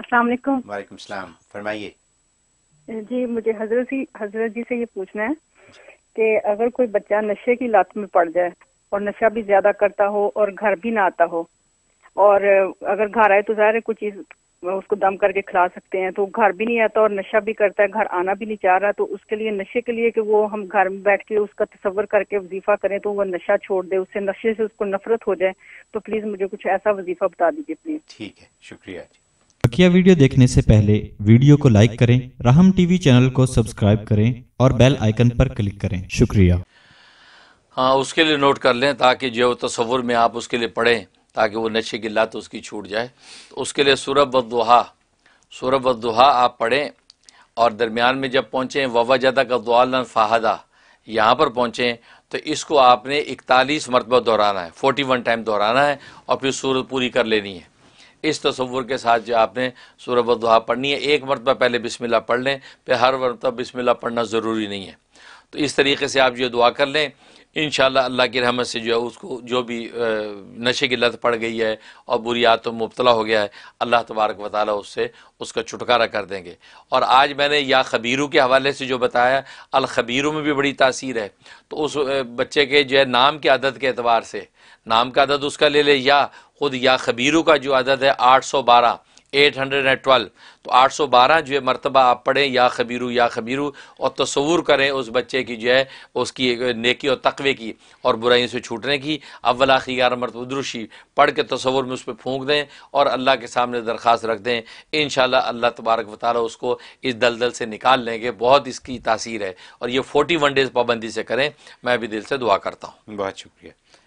अस्सलाम वालेकुम सलाम फरमाइए जी मुझे हजरत जी हजरत जी से ये पूछना है कि अगर कोई बच्चा नशे की लात में पड़ जाए और नशा भी ज्यादा करता हो और घर भी ना आता हो और अगर घर आए तो ज़ाहिर है कुछ चीज़ उसको दम करके खिला सकते हैं तो घर भी नहीं आता और नशा भी करता है घर आना भी नहीं चाह रहा तो उसके लिए नशे के लिए कि वो हम घर में बैठ के उसका तस्वर करके वजीफा करें तो वो नशा छोड़ दे उससे नशे से उसको नफरत हो जाए तो प्लीज़ मुझे कुछ ऐसा वजीफा बता दीजिए प्लीज़ ठीक है शुक्रिया जी बकिया वीडियो देखने से पहले वीडियो को लाइक करें राहम टीवी चैनल को सब्सक्राइब करें और बेल आइकन पर क्लिक करें शुक्रिया हाँ उसके लिए नोट कर लें ताकि जो तस्वुर में आप उसके लिए पढ़ें ताकि वो नशे की लात उसकी छूट जाए तो उसके लिए सूरब दुहा सूरभ दुहा आप पढ़ें और दरमियान में जब पहुँचें जदा का दुआलन फाहदा यहाँ पर पहुँचें तो इसको आपने इकतालीस मरतबा दोहराना है फोर्टी वन टाइम दोहराना है और फिर सूरत पूरी कर लेनी है इस तस्वुर के साथ जो आपने सूरह बदहा पढ़नी है एक मरतबा पहले बिस्मिल्लाह पढ़ लें फिर हर मरतबा बिस्मिल्लाह पढ़ना ज़रूरी नहीं है तो इस तरीके से आप जो दुआ कर लें इन अल्लाह की रहमत से जो है उसको जो भी नशे की लत पड़ गई है और बुरी आदत तो मुबतला हो गया है अल्लाह तबारक वाली उससे उसका छुटकारा कर देंगे और आज मैंने या खबीरों के हवाले से जो बताया अलखबीरों में भी बड़ी तासीर है तो उस बच्चे के जो है नाम के अदद के अतबार से नाम का अदद उसका ले लें या ख़ुद या खबीरों का जो अदद है आठ सौ बारह एट हंड्रेड एंड ट्वेल्व तो आठ सौ बारह जो है मरतबा आप पढ़ें या खबीरू या खबीरू और तस्वूर करें उस बच्चे की जो है उसकी नेकी और तकवे की और बुराइयों से छूटने की अव्वल आखिरी ग्यारह मरतबा दुरुशी पढ़ के तस्वूर में उस पर फूँक दें और अल्लाह के सामने दरख्वास्त रख दें इन अल्लाह तबारक वाली उसको इस दलदल से निकाल लेंगे बहुत इसकी तासीर है और ये फोर्टी वन डेज़ पाबंदी से करें मैं भी दिल से दुआ करता हूँ बहुत शुक्रिया